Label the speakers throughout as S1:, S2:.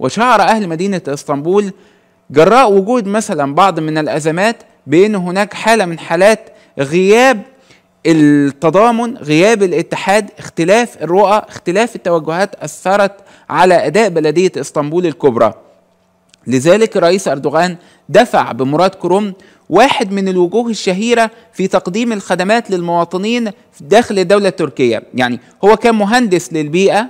S1: وشعر أهل مدينة إسطنبول جراء وجود مثلا بعض من الأزمات بأن هناك حالة من حالات غياب التضامن غياب الاتحاد اختلاف الرؤى اختلاف التوجهات أثرت على أداء بلدية إسطنبول الكبرى لذلك الرئيس أردوغان دفع بمراد كروم واحد من الوجوه الشهيرة في تقديم الخدمات للمواطنين داخل الدولة التركية يعني هو كان مهندس للبيئة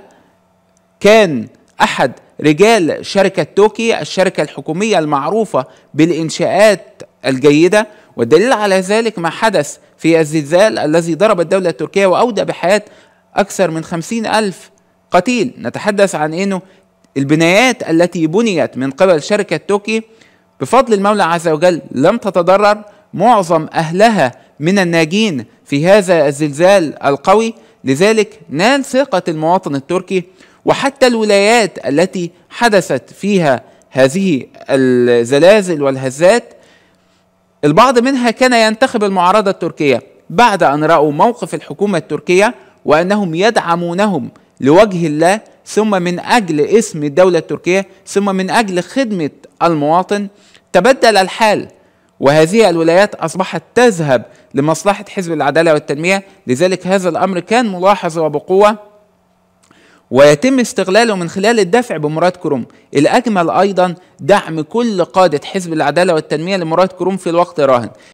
S1: كان أحد رجال شركة توكي الشركة الحكومية المعروفة بالإنشاءات الجيدة والدليل على ذلك ما حدث في الزلزال الذي ضرب الدولة التركية وأودى بحياة أكثر من خمسين ألف قتيل نتحدث عن أنه البنايات التي بنيت من قبل شركة توكي بفضل المولى عز وجل لم تتضرر معظم أهلها من الناجين في هذا الزلزال القوي لذلك نال ثقة المواطن التركي وحتى الولايات التي حدثت فيها هذه الزلازل والهزات البعض منها كان ينتخب المعارضة التركية بعد أن رأوا موقف الحكومة التركية وأنهم يدعمونهم لوجه الله ثم من أجل اسم الدولة التركية ثم من أجل خدمة المواطن تبدل الحال وهذه الولايات أصبحت تذهب لمصلحة حزب العدالة والتنمية لذلك هذا الأمر كان ملاحظ وبقوة ويتم استغلاله من خلال الدفع بمراد كروم الأجمل أيضا دعم كل قادة حزب العدالة والتنمية لمراد كروم في الوقت الراهن